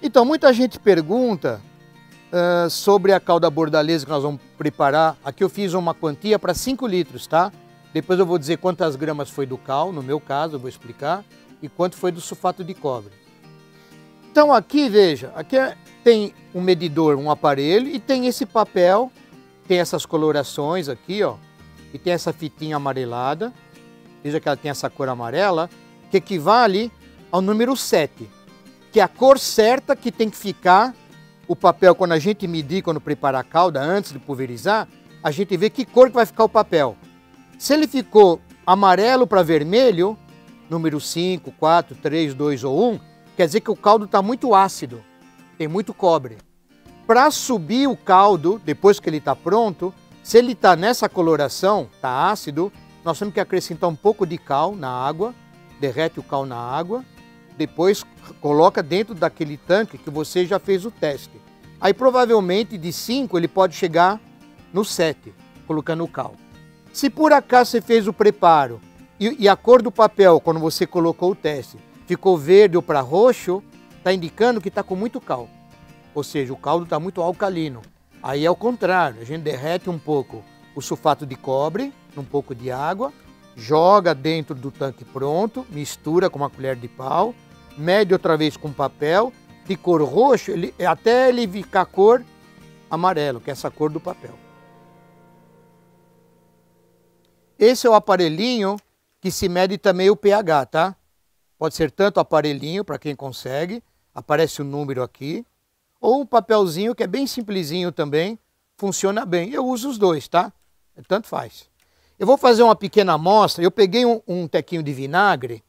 Então, muita gente pergunta uh, sobre a calda bordalesa que nós vamos preparar. Aqui eu fiz uma quantia para 5 litros, tá? Depois eu vou dizer quantas gramas foi do cal, no meu caso, eu vou explicar, e quanto foi do sulfato de cobre. Então aqui, veja, aqui é, tem um medidor, um aparelho, e tem esse papel, tem essas colorações aqui, ó, e tem essa fitinha amarelada, veja que ela tem essa cor amarela, que equivale ao número 7 que é a cor certa que tem que ficar o papel, quando a gente medir, quando preparar a calda, antes de pulverizar, a gente vê que cor que vai ficar o papel. Se ele ficou amarelo para vermelho, número 5, 4, 3, 2 ou 1, quer dizer que o caldo está muito ácido, tem muito cobre. Para subir o caldo, depois que ele está pronto, se ele está nessa coloração, está ácido, nós temos que acrescentar um pouco de cal na água, derrete o cal na água, depois coloca dentro daquele tanque que você já fez o teste. Aí provavelmente de 5 ele pode chegar no 7, colocando o cal. Se por acaso você fez o preparo e, e a cor do papel, quando você colocou o teste, ficou verde ou para roxo, está indicando que está com muito cal. Ou seja, o caldo está muito alcalino. Aí é o contrário, a gente derrete um pouco o sulfato de cobre, um pouco de água, joga dentro do tanque pronto, mistura com uma colher de pau, mede outra vez com papel, de cor roxo, ele, até ele ficar cor amarelo, que é essa cor do papel. Esse é o aparelhinho que se mede também o pH, tá? Pode ser tanto aparelhinho, para quem consegue, aparece o um número aqui, ou um papelzinho que é bem simplesinho também, funciona bem. Eu uso os dois, tá? É tanto faz. Eu vou fazer uma pequena amostra, eu peguei um, um tequinho de vinagre,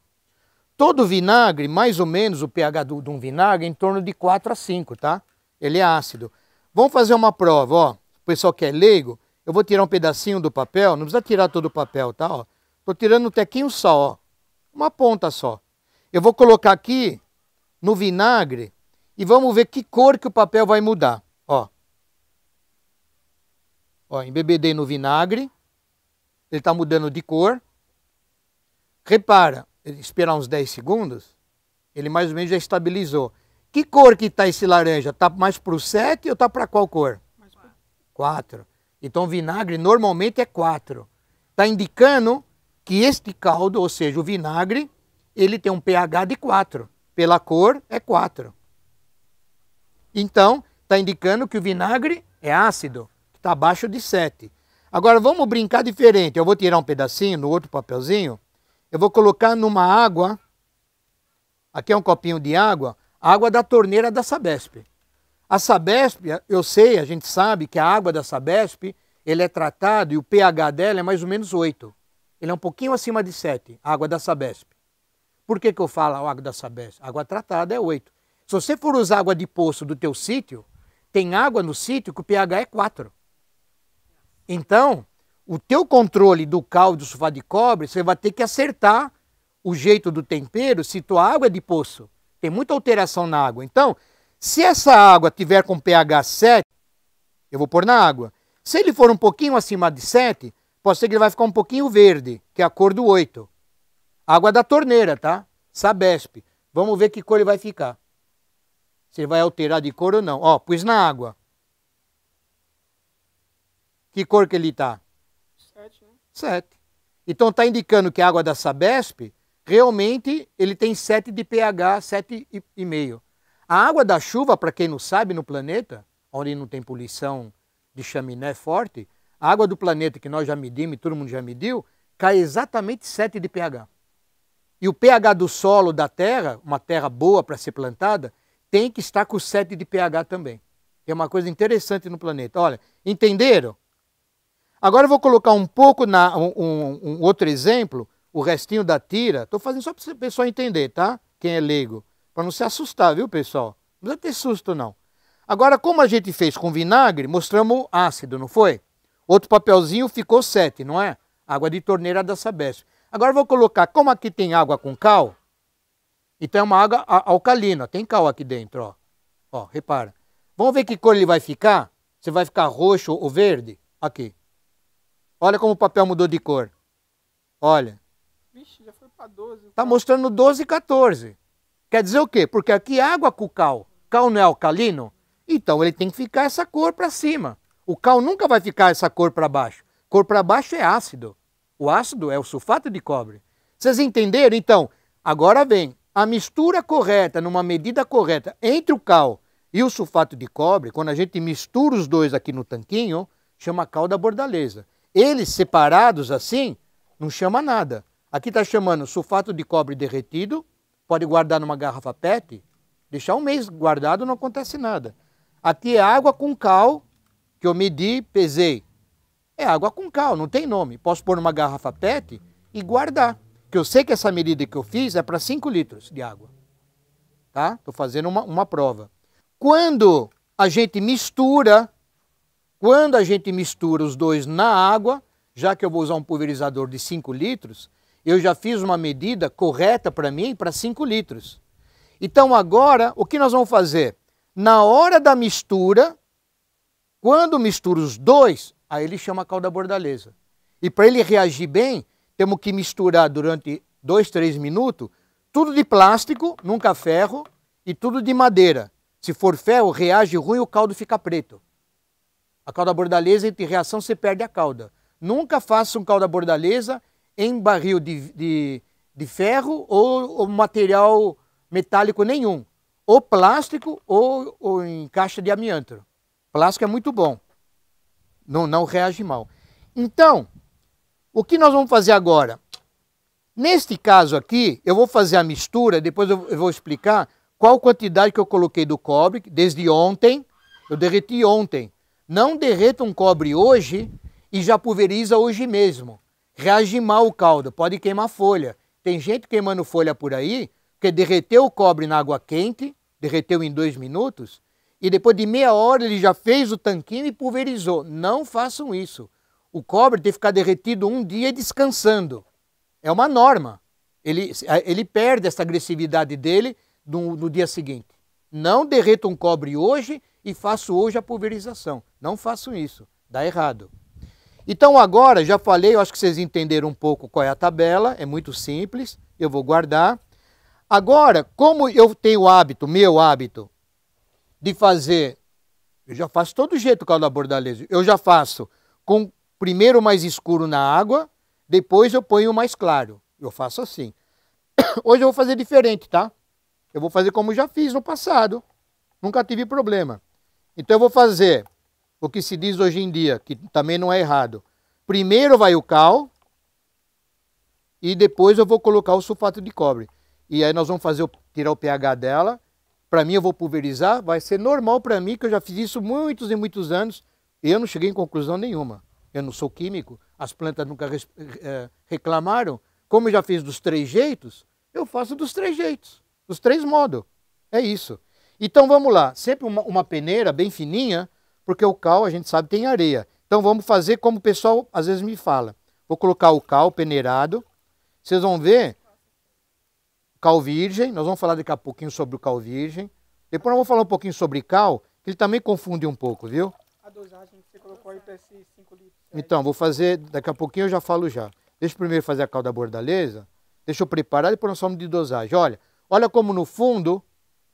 Todo vinagre, mais ou menos o pH de um vinagre, é em torno de 4 a 5, tá? Ele é ácido. Vamos fazer uma prova, ó. O pessoal que é leigo, eu vou tirar um pedacinho do papel, não precisa tirar todo o papel, tá? Ó. Tô tirando um tequinho só, ó. Uma ponta só. Eu vou colocar aqui no vinagre e vamos ver que cor que o papel vai mudar, ó. Ó, embebedei no vinagre. Ele está mudando de cor. Repara, esperar uns 10 segundos, ele mais ou menos já estabilizou. Que cor que está esse laranja? Está mais para o 7 ou está para qual cor? 4. Então vinagre normalmente é 4. Está indicando que este caldo, ou seja, o vinagre, ele tem um pH de 4. Pela cor é 4. Então, está indicando que o vinagre é ácido, está abaixo de 7. Agora vamos brincar diferente. Eu vou tirar um pedacinho no outro papelzinho eu vou colocar numa água, aqui é um copinho de água, água da torneira da Sabesp. A Sabesp, eu sei, a gente sabe que a água da Sabesp, ele é tratado e o pH dela é mais ou menos 8. Ele é um pouquinho acima de 7, a água da Sabesp. Por que, que eu falo água da Sabesp? Água tratada é 8. Se você for usar água de poço do teu sítio, tem água no sítio que o pH é 4. Então, o teu controle do caldo e do de cobre, você vai ter que acertar o jeito do tempero se tua água é de poço. Tem muita alteração na água. Então, se essa água tiver com pH 7, eu vou pôr na água. Se ele for um pouquinho acima de 7, pode ser que ele vai ficar um pouquinho verde, que é a cor do 8. Água da torneira, tá? Sabesp. Vamos ver que cor ele vai ficar. Se ele vai alterar de cor ou não. Ó, pus na água. Que cor que ele tá? 7. Então está indicando que a água da Sabesp realmente ele tem 7 de pH, 7,5. A água da chuva, para quem não sabe, no planeta, onde não tem poluição de chaminé forte, a água do planeta que nós já medimos, todo mundo já mediu, cai exatamente 7 de pH. E o pH do solo da terra, uma terra boa para ser plantada, tem que estar com 7 de pH também. É uma coisa interessante no planeta. Olha, entenderam? Agora eu vou colocar um pouco, na, um, um, outro exemplo, o restinho da tira. Estou fazendo só para o pessoal entender, tá? Quem é leigo. Para não se assustar, viu, pessoal? Não precisa ter susto, não. Agora, como a gente fez com vinagre, mostramos ácido, não foi? Outro papelzinho ficou 7, não é? Água de torneira da Sabesp. Agora vou colocar, como aqui tem água com cal, então é uma água alcalina, tem cal aqui dentro, ó. Ó, repara. Vamos ver que cor ele vai ficar? Se vai ficar roxo ou verde? Aqui. Olha como o papel mudou de cor. Olha. Vixe, já foi para 12. Está mostrando 12 e 14. Quer dizer o quê? Porque aqui é água com cal. Cal não é alcalino? Então ele tem que ficar essa cor para cima. O cal nunca vai ficar essa cor para baixo. Cor para baixo é ácido. O ácido é o sulfato de cobre. Vocês entenderam? Então, agora vem. A mistura correta, numa medida correta, entre o cal e o sulfato de cobre, quando a gente mistura os dois aqui no tanquinho, chama cal da bordaleza. Eles separados assim, não chama nada. Aqui está chamando sulfato de cobre derretido, pode guardar numa garrafa PET, deixar um mês guardado não acontece nada. Aqui é água com cal, que eu medi, pesei. É água com cal, não tem nome. Posso pôr numa garrafa PET e guardar. Que eu sei que essa medida que eu fiz é para 5 litros de água. Tá? Estou fazendo uma, uma prova. Quando a gente mistura quando a gente mistura os dois na água, já que eu vou usar um pulverizador de 5 litros, eu já fiz uma medida correta para mim para 5 litros. Então agora, o que nós vamos fazer? Na hora da mistura, quando mistura os dois, aí ele chama calda bordaleza. E para ele reagir bem, temos que misturar durante 2, 3 minutos, tudo de plástico, nunca ferro, e tudo de madeira. Se for ferro, reage ruim, e o caldo fica preto. A cauda bordaleza entre reação você perde a cauda. Nunca façam cauda bordaleza em barril de, de, de ferro ou, ou, material metálico nenhum. Ou plástico ou, ou em caixa de amianto. Plástico é muito bom. Não, não reage mal. Então, o que nós vamos fazer agora? Neste caso aqui, eu vou fazer a mistura, depois eu vou explicar qual quantidade que eu coloquei do cobre, desde ontem, eu derreti ontem, não derreta um cobre hoje e já pulveriza hoje mesmo. Reage mal o caldo, pode queimar folha. Tem gente queimando folha por aí, porque derreteu o cobre na água quente, derreteu em dois minutos, e depois de meia hora ele já fez o tanquinho e pulverizou. Não façam isso. O cobre tem que ficar derretido um dia descansando. É uma norma. Ele, ele perde essa agressividade dele no, no dia seguinte. Não derreta um cobre hoje e faço hoje a pulverização. Não façam isso, dá errado. Então agora, já falei, eu acho que vocês entenderam um pouco qual é a tabela, é muito simples, eu vou guardar. Agora, como eu tenho o hábito, meu hábito, de fazer, eu já faço todo jeito o caldo da bordaleza, eu já faço com primeiro mais escuro na água, depois eu ponho mais claro, eu faço assim. Hoje eu vou fazer diferente, tá? Eu vou fazer como já fiz no passado, nunca tive problema. Então eu vou fazer o que se diz hoje em dia, que também não é errado. Primeiro vai o cal e depois eu vou colocar o sulfato de cobre. E aí nós vamos fazer o, tirar o pH dela. Para mim eu vou pulverizar, vai ser normal para mim que eu já fiz isso muitos e muitos anos e eu não cheguei em conclusão nenhuma. Eu não sou químico, as plantas nunca é, reclamaram. Como eu já fiz dos três jeitos, eu faço dos três jeitos, dos três modos. É isso. Então vamos lá, sempre uma, uma peneira bem fininha, porque o cal, a gente sabe, tem areia. Então vamos fazer como o pessoal às vezes me fala. Vou colocar o cal peneirado. Vocês vão ver cal virgem, nós vamos falar daqui a pouquinho sobre o cal virgem. Depois nós vamos falar um pouquinho sobre cal, que ele também confunde um pouco, viu? A dosagem que você colocou aí para esses 5 litros. Então, vou fazer, daqui a pouquinho eu já falo já. Deixa eu primeiro fazer a cal da bordaleza. Deixa eu preparar, e depois nós falamos de dosagem. Olha, olha como no fundo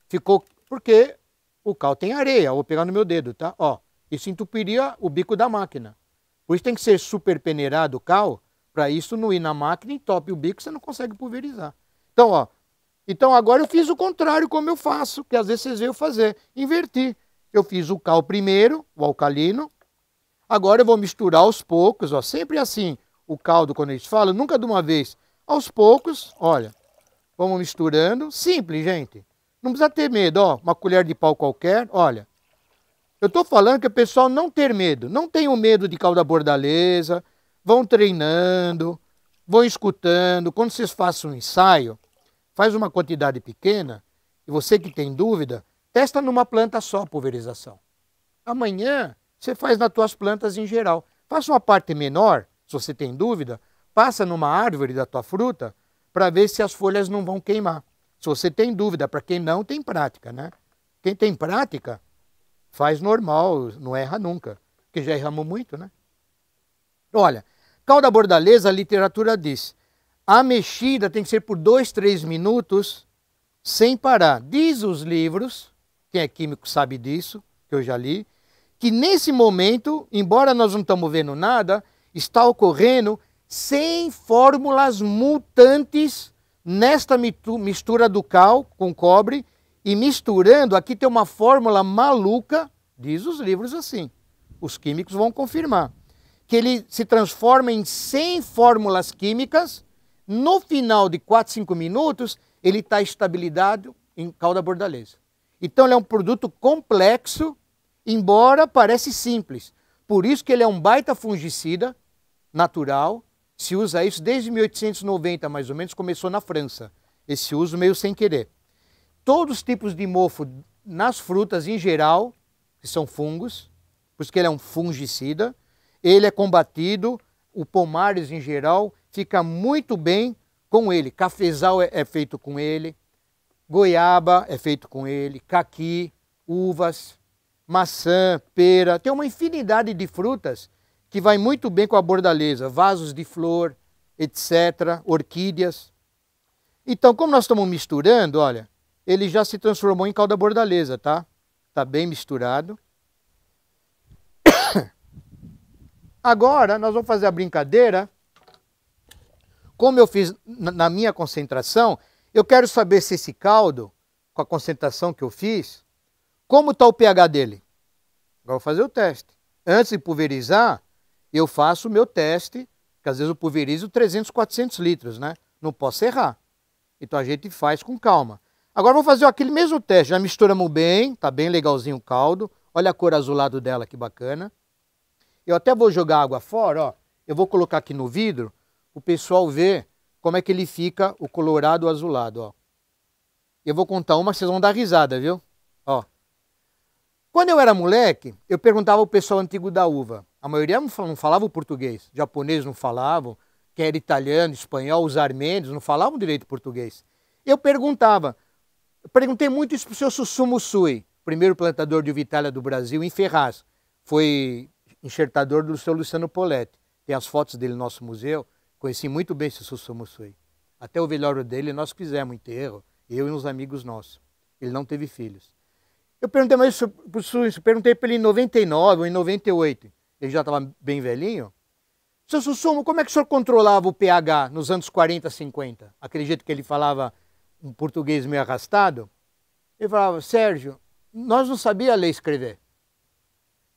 ficou porque o cal tem areia, vou pegar no meu dedo, tá? Ó, isso entupiria o bico da máquina. Por isso tem que ser super peneirado o cal, para isso não ir na máquina e entope o bico, você não consegue pulverizar. Então, ó, então agora eu fiz o contrário como eu faço, que às vezes vocês veem eu fazer, inverti. Eu fiz o cal primeiro, o alcalino, agora eu vou misturar aos poucos, ó, sempre assim, o caldo quando eles falam, nunca de uma vez, aos poucos, olha, vamos misturando, simples, gente. Não precisa ter medo, ó, uma colher de pau qualquer, olha. Eu estou falando que o pessoal não ter medo, não tenham medo de calda bordaleza, vão treinando, vão escutando. Quando vocês façam um ensaio, faz uma quantidade pequena, e você que tem dúvida, testa numa planta só a pulverização. Amanhã você faz nas tuas plantas em geral. Faça uma parte menor, se você tem dúvida, passa numa árvore da tua fruta para ver se as folhas não vão queimar. Se você tem dúvida, para quem não tem prática, né? Quem tem prática faz normal, não erra nunca, que já erramos muito, né? Olha, calda bordaleza, a literatura diz, a mexida tem que ser por dois, três minutos sem parar. Diz os livros, quem é químico sabe disso, que eu já li, que nesse momento, embora nós não estamos vendo nada, está ocorrendo sem fórmulas mutantes nesta mistura do cal com cobre e misturando, aqui tem uma fórmula maluca, diz os livros assim, os químicos vão confirmar, que ele se transforma em 100 fórmulas químicas, no final de 4, 5 minutos, ele está estabilizado em calda bordalesa. Então ele é um produto complexo, embora pareça simples. Por isso que ele é um baita fungicida natural, se usa isso desde 1890, mais ou menos, começou na França, esse uso meio sem querer. Todos os tipos de mofo nas frutas em geral, que são fungos, por isso ele é um fungicida, ele é combatido, o pomares em geral fica muito bem com ele. Cafezal é, é feito com ele, goiaba é feito com ele, caqui, uvas, maçã, pera, tem uma infinidade de frutas que vai muito bem com a bordaleza, vasos de flor, etc., orquídeas. Então, como nós estamos misturando, olha, ele já se transformou em calda bordaleza, tá? Tá bem misturado. Agora, nós vamos fazer a brincadeira. Como eu fiz na minha concentração, eu quero saber se esse caldo, com a concentração que eu fiz, como está o pH dele? Agora vou fazer o teste. Antes de pulverizar, eu faço o meu teste, que às vezes eu pulverizo 300, 400 litros, né? Não posso errar. Então a gente faz com calma. Agora vou fazer aquele mesmo teste. Já misturamos bem, tá bem legalzinho o caldo. Olha a cor azulado dela, que bacana. Eu até vou jogar água fora, ó. Eu vou colocar aqui no vidro, o pessoal ver como é que ele fica, o colorado azulado, ó. Eu vou contar uma, vocês vão dar risada, viu? Ó. Quando eu era moleque, eu perguntava ao pessoal antigo da uva, a maioria não falava o português, japonês não falavam, quem era italiano, espanhol, os armênios não falavam direito português. Eu perguntava, perguntei muito isso para o seu Susumu Sui, primeiro plantador de Vitália do Brasil, em Ferraz. Foi enxertador do seu Luciano Poletti. Tem as fotos dele no nosso museu. Conheci muito bem esse Susumu Sui. Até o velório dele nós fizemos enterro, eu e uns amigos nossos. Ele não teve filhos. Eu perguntei mais para o Sui, perguntei para ele em 99 ou em 98 ele já estava bem velhinho. Seu Sussumo, como é que o senhor controlava o pH nos anos 40, 50? Aquele jeito que ele falava um português meio arrastado. Ele falava, Sérgio, nós não sabíamos ler e escrever.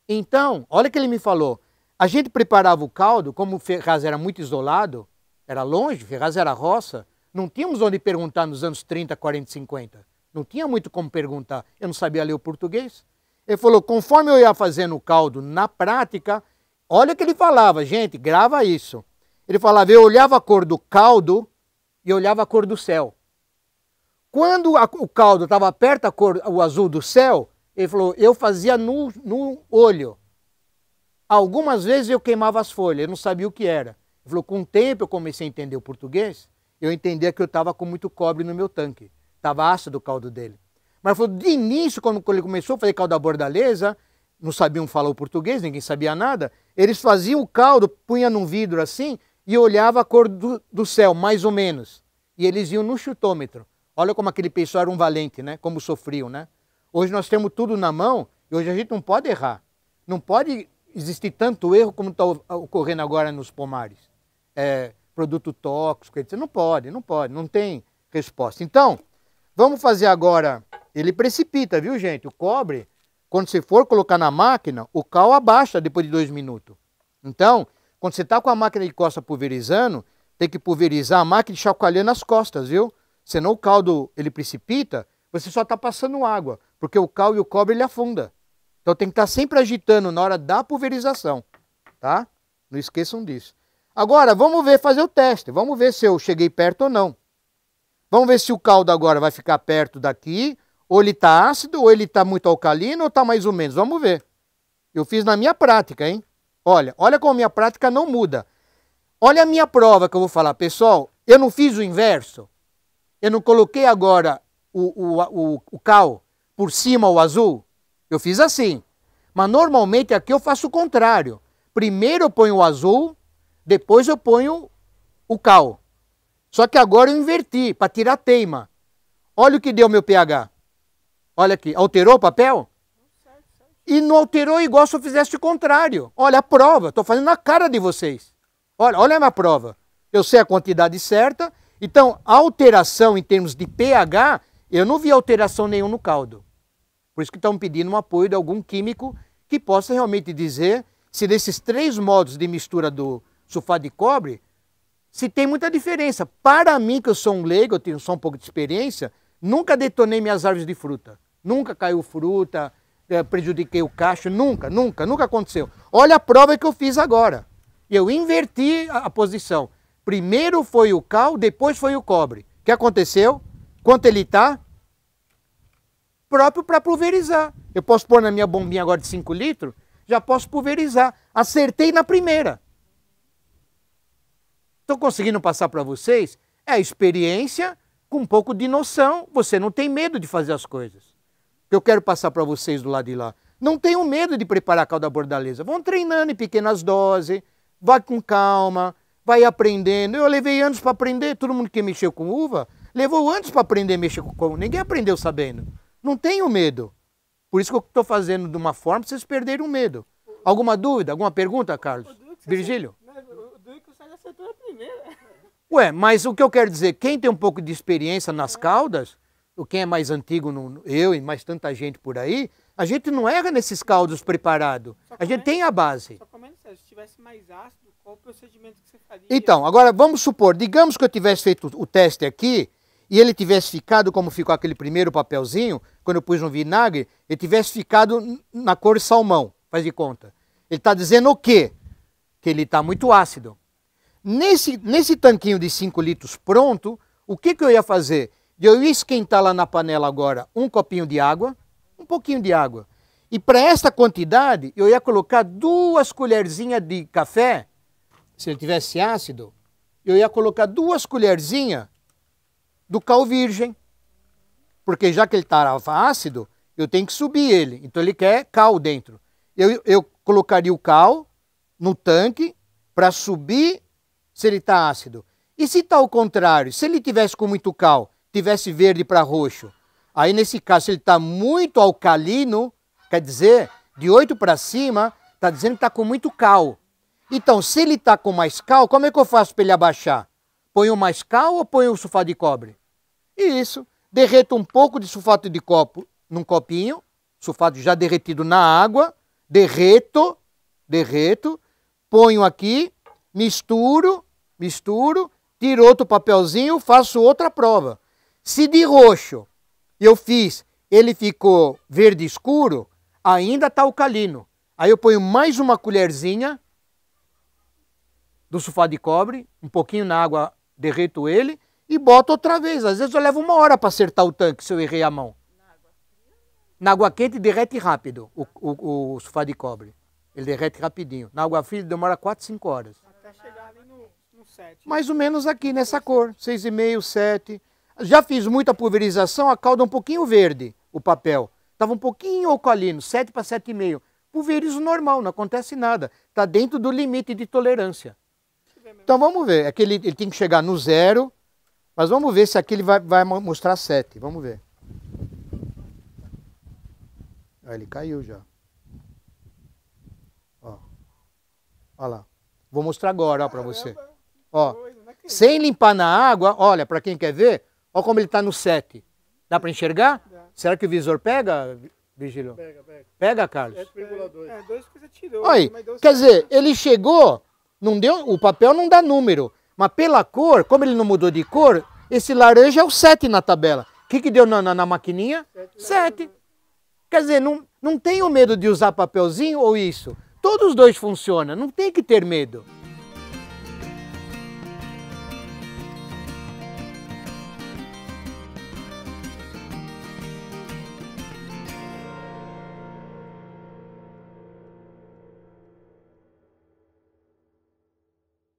Então, olha o que ele me falou. A gente preparava o caldo, como o Ferraz era muito isolado, era longe, Ferraz era roça, não tínhamos onde perguntar nos anos 30, 40, 50. Não tinha muito como perguntar. Eu não sabia ler o português. Ele falou: conforme eu ia fazendo o caldo na prática, olha o que ele falava, gente, grava isso. Ele falava: eu olhava a cor do caldo e olhava a cor do céu. Quando a, o caldo estava perto cor, o azul do céu, ele falou: eu fazia no, no olho. Algumas vezes eu queimava as folhas, eu não sabia o que era. Ele falou: com o tempo eu comecei a entender o português, eu entendia que eu estava com muito cobre no meu tanque, estava ácido o caldo dele. Mas falou, de início, quando ele começou a fazer caldo da bordaleza, não sabiam falar o português, ninguém sabia nada, eles faziam o caldo, punha num vidro assim e olhava a cor do, do céu, mais ou menos. E eles iam no chutômetro. Olha como aquele pessoal era um valente, né? Como sofriam, né? Hoje nós temos tudo na mão e hoje a gente não pode errar. Não pode existir tanto erro como está ocorrendo agora nos pomares. É, produto tóxico, etc. Não pode, não pode, não tem resposta. Então, vamos fazer agora ele precipita, viu, gente? O cobre, quando você for colocar na máquina, o cal abaixa depois de dois minutos. Então, quando você está com a máquina de costa pulverizando, tem que pulverizar a máquina chacoalhando as costas, viu? Senão o caldo ele precipita, você só está passando água, porque o cal e o cobre ele afunda. Então tem que estar tá sempre agitando na hora da pulverização, tá? Não esqueçam disso. Agora, vamos ver, fazer o teste. Vamos ver se eu cheguei perto ou não. Vamos ver se o caldo agora vai ficar perto daqui ou ele está ácido, ou ele está muito alcalino, ou está mais ou menos. Vamos ver. Eu fiz na minha prática, hein? Olha, olha como a minha prática não muda. Olha a minha prova que eu vou falar. Pessoal, eu não fiz o inverso. Eu não coloquei agora o, o, o, o cal por cima, o azul. Eu fiz assim. Mas normalmente aqui eu faço o contrário. Primeiro eu ponho o azul, depois eu ponho o cal. Só que agora eu inverti para tirar teima. Olha o que deu meu pH. Olha aqui, alterou o papel? E não alterou igual se eu fizesse o contrário. Olha a prova, estou fazendo na cara de vocês. Olha, olha a minha prova. Eu sei a quantidade certa. Então, alteração em termos de pH, eu não vi alteração nenhuma no caldo. Por isso que estão pedindo um apoio de algum químico que possa realmente dizer se desses três modos de mistura do sulfato de cobre, se tem muita diferença. Para mim, que eu sou um leigo, eu tenho só um pouco de experiência, nunca detonei minhas árvores de fruta. Nunca caiu fruta, é, prejudiquei o cacho, nunca, nunca, nunca aconteceu. Olha a prova que eu fiz agora. Eu inverti a, posição. Primeiro foi o cal, depois foi o cobre. O que aconteceu? Quanto ele está? Próprio para pulverizar. Eu posso pôr na minha bombinha agora de 5 litros, já posso pulverizar. Acertei na primeira. Estou conseguindo passar para vocês? É experiência com um pouco de noção. Você não tem medo de fazer as coisas que eu quero passar para vocês do lado de lá. Não tenham medo de preparar a calda bordaleza. Vão treinando em pequenas doses, vai com calma, vai aprendendo. Eu levei anos para aprender, todo mundo que mexeu com uva, levou anos para aprender a mexer com uva. Ninguém aprendeu sabendo. Não tenham medo. Por isso que eu estou fazendo de uma forma para vocês perderem o medo. Alguma dúvida? Alguma pergunta, Carlos? Virgílio? O Duque sai da setora primeira. Ué, mas o que eu quero dizer, quem tem um pouco de experiência nas é. caudas quem é mais antigo, eu e mais tanta gente por aí, a gente não erra nesses caldos preparados. A gente tem a base. Só comendo, se tivesse mais ácido, qual o procedimento que você faria? Então, agora vamos supor, digamos que eu tivesse feito o teste aqui e ele tivesse ficado como ficou aquele primeiro papelzinho, quando eu pus no vinagre, ele tivesse ficado na cor salmão, faz de conta. Ele está dizendo o quê? Que ele está muito ácido. Nesse, nesse tanquinho de 5 litros pronto, o que, que eu ia fazer? de eu esquentar lá na panela agora um copinho de água, um pouquinho de água. E para esta quantidade, eu ia colocar duas colherzinhas de café, se ele tivesse ácido, eu ia colocar duas colherzinhas do cal virgem. Porque já que ele estava ácido, eu tenho que subir ele. Então ele quer cal dentro. Eu, eu colocaria o cal no tanque para subir se ele está ácido. E se está ao contrário, se ele tivesse com muito cal tivesse verde para roxo. Aí, nesse caso, se ele está muito alcalino, quer dizer, de 8 para cima, está dizendo que está com muito cal. Então, se ele está com mais cal, como é que eu faço para ele abaixar? Ponho mais cal ou ponho sulfato de cobre? Isso. Derreto um pouco de sulfato de copo num copinho, sulfato já derretido na água, derreto, derreto, ponho aqui, misturo, misturo, tiro outro papelzinho, faço outra prova. Se de roxo eu fiz, ele ficou verde escuro, ainda está alcalino. Aí eu ponho mais uma colherzinha do sulfato de cobre, um pouquinho na água, derreto ele e boto outra vez. Às vezes eu levo uma hora para acertar o tanque se eu errei a mão. Na água quente derrete rápido o, o, o sulfato de cobre. Ele derrete rapidinho. Na água fria demora 4, 5 horas. Até chegar ali no, no 7. Né? Mais ou menos aqui nessa cor. 6,5, 7. Já fiz muita pulverização, a calda é um pouquinho verde, o papel. Estava um pouquinho alcalino, 7 para 7,5. Pulverizo normal, não acontece nada. Está dentro do limite de tolerância. Então vamos ver. É ele, ele, tem que chegar no zero, mas vamos ver se aqui ele vai, vai mostrar 7. Vamos ver. Ah, ele caiu já. Ó. Olha lá. Vou mostrar agora para você. Ó, né? sem limpar na água, olha, para quem quer ver, Olha como ele está no 7. Dá para enxergar? Dá. Será que o visor pega, vigilão? Pega, pega. Pega, Carlos? 7,2. É, 2 é, que você tirou. Olha, quer dizer, ele chegou, não deu, o papel não dá número, mas pela cor, como ele não mudou de cor, esse laranja é o 7 na tabela. O que, que deu na, na, na maquininha? 7. Quer dizer, não, não tenho medo de usar papelzinho ou isso. Todos os dois funcionam, não tem que ter medo.